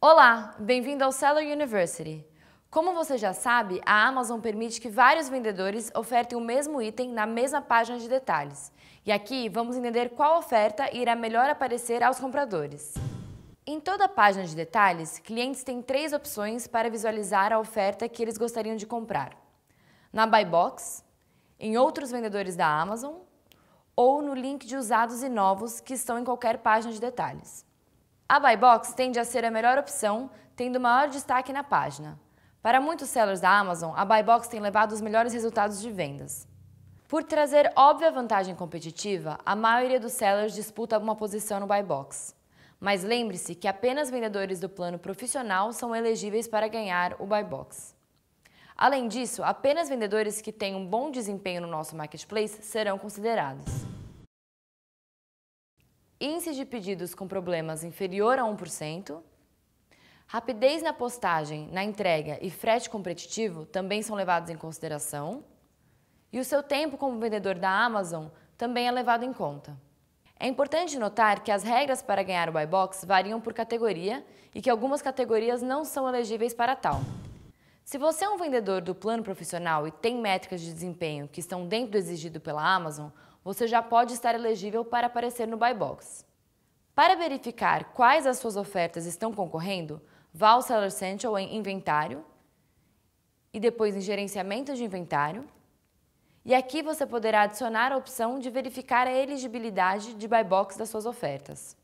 Olá, bem-vindo ao Seller University. Como você já sabe, a Amazon permite que vários vendedores ofertem o mesmo item na mesma página de detalhes. E aqui vamos entender qual oferta irá melhor aparecer aos compradores. Em toda a página de detalhes, clientes têm três opções para visualizar a oferta que eles gostariam de comprar: na Buy Box, em outros vendedores da Amazon ou no link de usados e novos que estão em qualquer página de detalhes. A buy box tende a ser a melhor opção, tendo maior destaque na página. Para muitos sellers da Amazon, a buy box tem levado os melhores resultados de vendas. Por trazer óbvia vantagem competitiva, a maioria dos sellers disputa alguma posição no buy box. Mas lembre-se que apenas vendedores do plano profissional são elegíveis para ganhar o buy box. Além disso, apenas vendedores que têm um bom desempenho no nosso marketplace serão considerados. Índice de pedidos com problemas inferior a 1%. Rapidez na postagem, na entrega e frete competitivo também são levados em consideração. E o seu tempo como vendedor da Amazon também é levado em conta. É importante notar que as regras para ganhar o Buy Box variam por categoria e que algumas categorias não são elegíveis para tal. Se você é um vendedor do plano profissional e tem métricas de desempenho que estão dentro do exigido pela Amazon, você já pode estar elegível para aparecer no Buy Box. Para verificar quais as suas ofertas estão concorrendo, vá ao Seller Central em Inventário e depois em Gerenciamento de Inventário. E aqui você poderá adicionar a opção de verificar a elegibilidade de buy box das suas ofertas.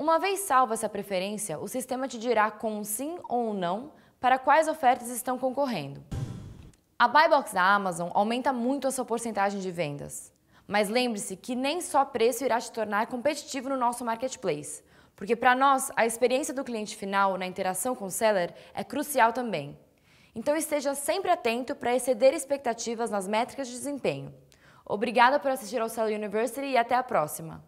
Uma vez salva essa preferência, o sistema te dirá com um sim ou um não para quais ofertas estão concorrendo. A buy box da Amazon aumenta muito a sua porcentagem de vendas. Mas lembre-se que nem só preço irá te tornar competitivo no nosso marketplace, porque para nós a experiência do cliente final na interação com o seller é crucial também. Então esteja sempre atento para exceder expectativas nas métricas de desempenho. Obrigada por assistir ao Seller University e até a próxima!